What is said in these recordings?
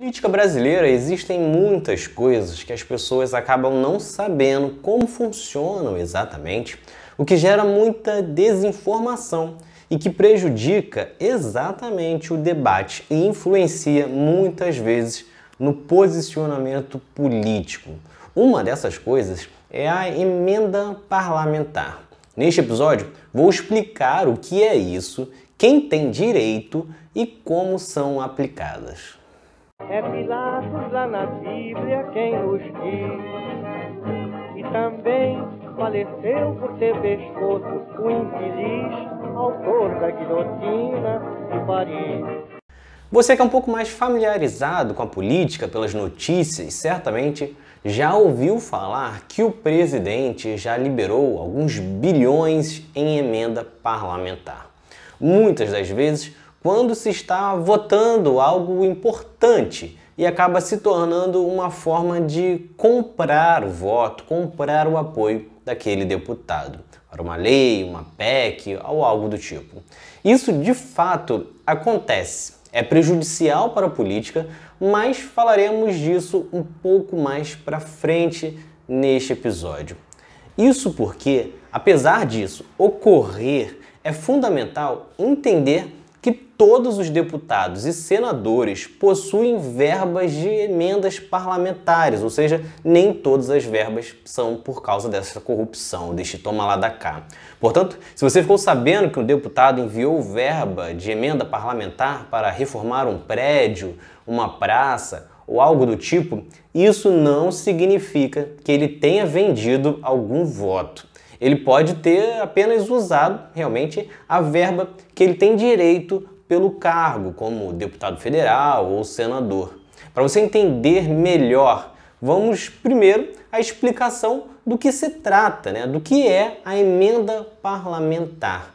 Política brasileira existem muitas coisas que as pessoas acabam não sabendo como funcionam exatamente, o que gera muita desinformação e que prejudica exatamente o debate e influencia muitas vezes no posicionamento político. Uma dessas coisas é a emenda parlamentar. Neste episódio, vou explicar o que é isso, quem tem direito e como são aplicadas. É Pilatos lá na Bíblia quem nos diz. E também faleceu por ter pescoço o infeliz autor da guilhotina de Paris. Você que é um pouco mais familiarizado com a política pelas notícias, certamente já ouviu falar que o presidente já liberou alguns bilhões em emenda parlamentar. Muitas das vezes, quando se está votando algo importante e acaba se tornando uma forma de comprar o voto, comprar o apoio daquele deputado para uma lei, uma PEC ou algo do tipo. Isso de fato acontece. É prejudicial para a política, mas falaremos disso um pouco mais para frente neste episódio. Isso porque, apesar disso ocorrer, é fundamental entender que todos os deputados e senadores possuem verbas de emendas parlamentares, ou seja, nem todas as verbas são por causa dessa corrupção, deste toma lá da cá. Portanto, se você ficou sabendo que um deputado enviou verba de emenda parlamentar para reformar um prédio, uma praça ou algo do tipo, isso não significa que ele tenha vendido algum voto. Ele pode ter apenas usado realmente a verba que ele tem direito pelo cargo, como deputado federal ou senador. Para você entender melhor, vamos primeiro à explicação do que se trata, né? do que é a emenda parlamentar.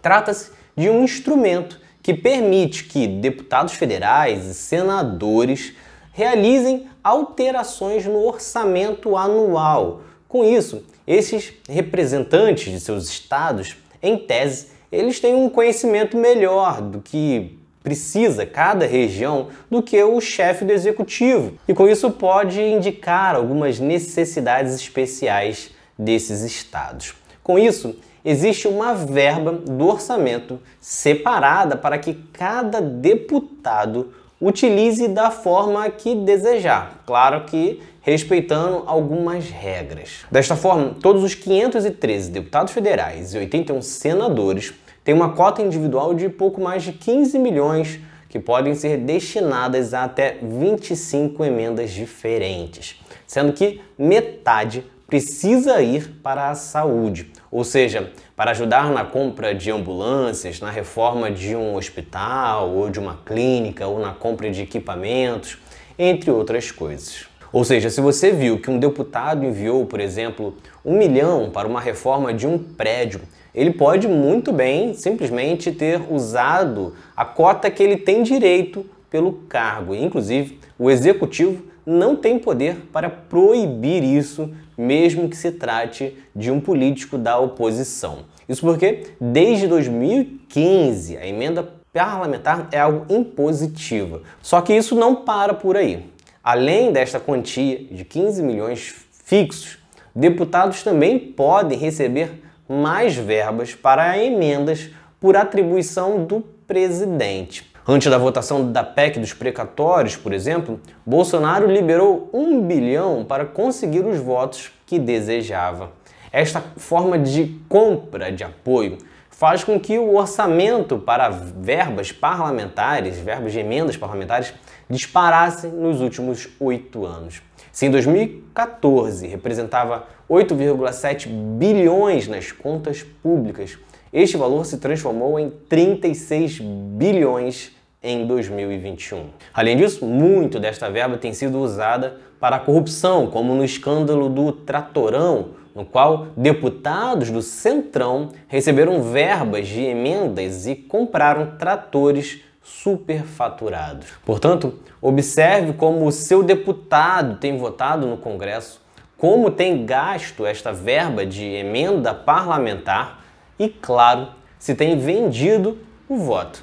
Trata-se de um instrumento que permite que deputados federais e senadores realizem alterações no orçamento anual. Com isso, esses representantes de seus estados, em tese, eles têm um conhecimento melhor do que precisa cada região do que o chefe do executivo. E com isso pode indicar algumas necessidades especiais desses estados. Com isso, existe uma verba do orçamento separada para que cada deputado utilize da forma que desejar, claro que respeitando algumas regras. Desta forma, todos os 513 deputados federais e 81 senadores têm uma cota individual de pouco mais de 15 milhões que podem ser destinadas a até 25 emendas diferentes, sendo que metade precisa ir para a saúde, ou seja, para ajudar na compra de ambulâncias, na reforma de um hospital ou de uma clínica ou na compra de equipamentos, entre outras coisas. Ou seja, se você viu que um deputado enviou, por exemplo, um milhão para uma reforma de um prédio, ele pode muito bem simplesmente ter usado a cota que ele tem direito pelo cargo. Inclusive, o executivo não tem poder para proibir isso, mesmo que se trate de um político da oposição. Isso porque, desde 2015, a emenda parlamentar é algo impositiva. Só que isso não para por aí. Além desta quantia de 15 milhões fixos, deputados também podem receber mais verbas para emendas por atribuição do presidente. Antes da votação da PEC dos precatórios, por exemplo, Bolsonaro liberou um bilhão para conseguir os votos que desejava. Esta forma de compra de apoio faz com que o orçamento para verbas parlamentares, verbas de emendas parlamentares, disparasse nos últimos oito anos. Se em 2014 representava 8,7 bilhões nas contas públicas, este valor se transformou em 36 bilhões em 2021. Além disso, muito desta verba tem sido usada para a corrupção, como no escândalo do Tratorão, no qual deputados do Centrão receberam verbas de emendas e compraram tratores superfaturados. Portanto, observe como o seu deputado tem votado no Congresso, como tem gasto esta verba de emenda parlamentar e, claro, se tem vendido o voto.